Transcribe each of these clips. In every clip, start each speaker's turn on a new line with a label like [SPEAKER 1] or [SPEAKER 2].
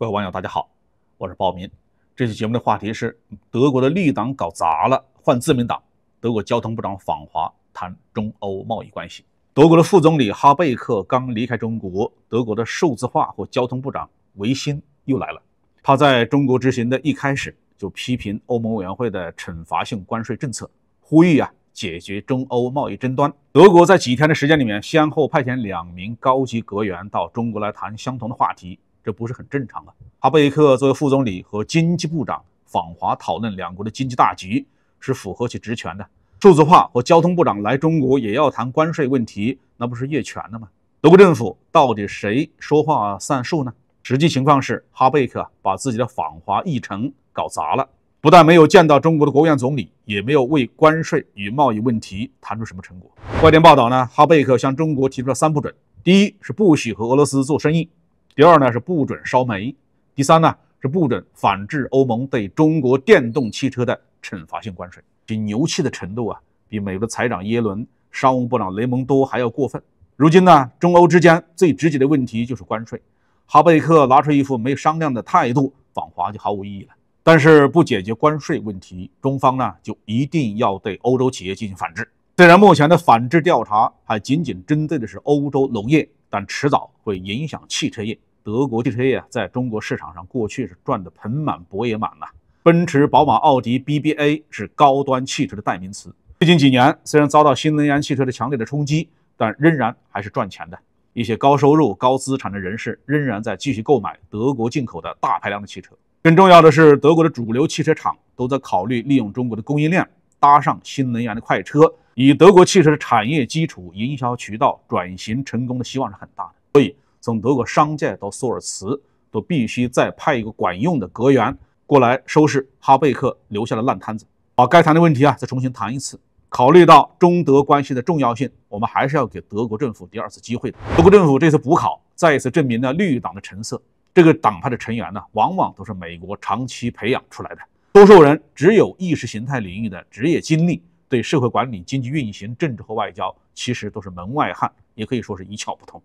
[SPEAKER 1] 各位网友，大家好，我是鲍明。这期节目的话题是德国的绿党搞砸了，换自民党。德国交通部长访华谈中欧贸易关系。德国的副总理哈贝克刚离开中国，德国的数字化或交通部长维新又来了。他在中国执行的一开始就批评欧盟委员会的惩罚性关税政策，呼吁啊解决中欧贸易争端。德国在几天的时间里面，先后派遣两名高级阁员到中国来谈相同的话题。这不是很正常吗？哈贝克作为副总理和经济部长访华讨论两国的经济大局是符合其职权的。数字化和交通部长来中国也要谈关税问题，那不是越权了吗？德国政府到底谁说话算数呢？实际情况是，哈贝克把自己的访华议程搞砸了，不但没有见到中国的国务院总理，也没有为关税与贸易问题谈出什么成果。外电报道呢，哈贝克向中国提出了三不准：第一是不许和俄罗斯做生意。第二呢是不准烧煤，第三呢是不准反制欧盟对中国电动汽车的惩罚性关税。其牛气的程度啊，比美国财长耶伦、商务部长雷蒙多还要过分。如今呢，中欧之间最直接的问题就是关税。哈贝克拿出一副没商量的态度访华就毫无意义了。但是不解决关税问题，中方呢就一定要对欧洲企业进行反制。虽然目前的反制调查还仅仅针对的是欧洲农业。但迟早会影响汽车业。德国汽车业在中国市场上过去是赚得盆满钵也满呐。奔驰、宝马、奥迪 （BBA） 是高端汽车的代名词。最近几年虽然遭到新能源汽车的强烈的冲击，但仍然还是赚钱的。一些高收入、高资产的人士仍然在继续购买德国进口的大排量的汽车。更重要的是，德国的主流汽车厂都在考虑利用中国的供应链搭上新能源的快车。以德国汽车的产业基础、营销渠道转型成功的希望是很大的，所以从德国商界到索尔茨都必须再派一个管用的阁员过来收拾哈贝克留下的烂摊子。好，该谈的问题啊，再重新谈一次。考虑到中德关系的重要性，我们还是要给德国政府第二次机会。德国政府这次补考再一次证明了绿党的成色。这个党派的成员呢，往往都是美国长期培养出来的，多数人只有意识形态领域的职业经历。对社会管理、经济运行、政治和外交，其实都是门外汉，也可以说是一窍不通。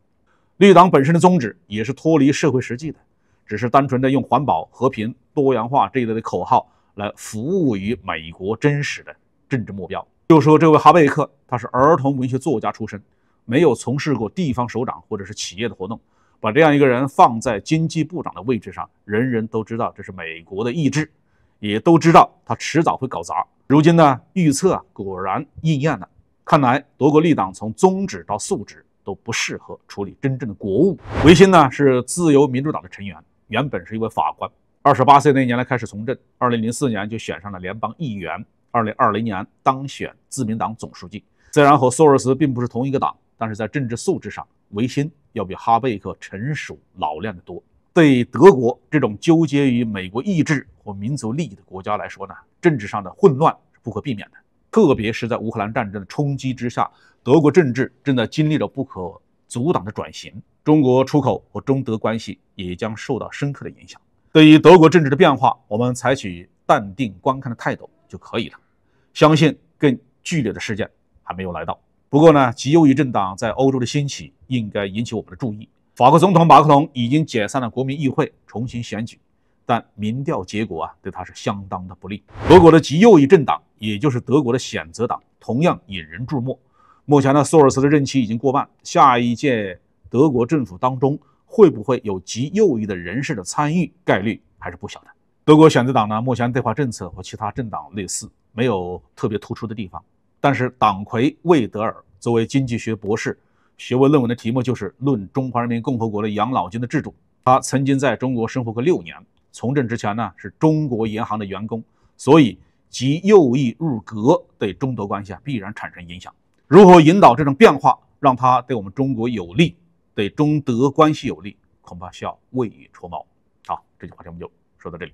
[SPEAKER 1] 绿党本身的宗旨也是脱离社会实际的，只是单纯的用环保、和平、多元化这一类的口号来服务于美国真实的政治目标。就说这位哈贝克，他是儿童文学作家出身，没有从事过地方首长或者是企业的活动，把这样一个人放在经济部长的位置上，人人都知道这是美国的意志，也都知道他迟早会搞砸。如今呢，预测啊果然应验了。看来德国立党从宗旨到素质都不适合处理真正的国务。维新呢是自由民主党的成员，原本是一位法官，二十八岁那年呢开始从政，二零零四年就选上了联邦议员，二零二零年当选自民党总书记。虽然和索尔斯并不是同一个党，但是在政治素质上，维新要比哈贝克成熟老练得多。对德国这种纠结于美国意志和民族利益的国家来说呢，政治上的混乱是不可避免的。特别是在乌克兰战争的冲击之下，德国政治正在经历着不可阻挡的转型。中国出口和中德关系也将受到深刻的影响。对于德国政治的变化，我们采取淡定观看的态度就可以了。相信更剧烈的事件还没有来到。不过呢，极右翼政党在欧洲的兴起应该引起我们的注意。法国总统马克龙已经解散了国民议会，重新选举，但民调结果啊，对他是相当的不利。德国的极右翼政党，也就是德国的选择党，同样引人注目。目前呢，索尔茨的任期已经过半，下一届德国政府当中会不会有极右翼的人士的参与，概率还是不小的。德国选择党呢，目前对华政策和其他政党类似，没有特别突出的地方。但是党魁魏德尔作为经济学博士。学位论文的题目就是《论中华人民共和国的养老金的制度》。他曾经在中国生活过六年，从政之前呢是中国银行的员工，所以及右翼入阁，对中德关系啊必然产生影响。如何引导这种变化，让他对我们中国有利，对中德关系有利，恐怕需要未雨绸缪。好，这句话我们就说到这里。